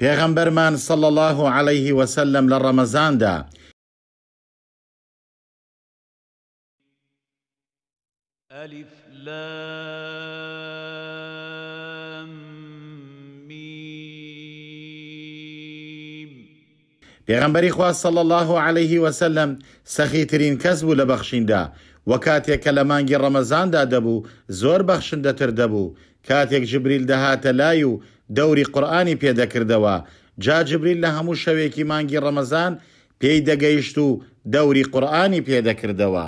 پێغەمبەرمان سەڵ الله عليه وسلم لە ڕەمەزاندا ئەلیف پێغەمبەری خوا سەڵ الله عليه وسلم سەخیترین کەس بوو لە بەخشیندا وە کاتێک کە لە مانگی ڕەمەزاندا دەبوو زۆر بەخشندەتر دەبوو کاتێک جبریل دەهاتە لای و دەوری قورآانی پێدەکردەوە جاجبریل لە هەموو شەوێکی مانگی ڕەمەزان پێی دەگەیشت و دەوری قورآانی پێدەکردەوە.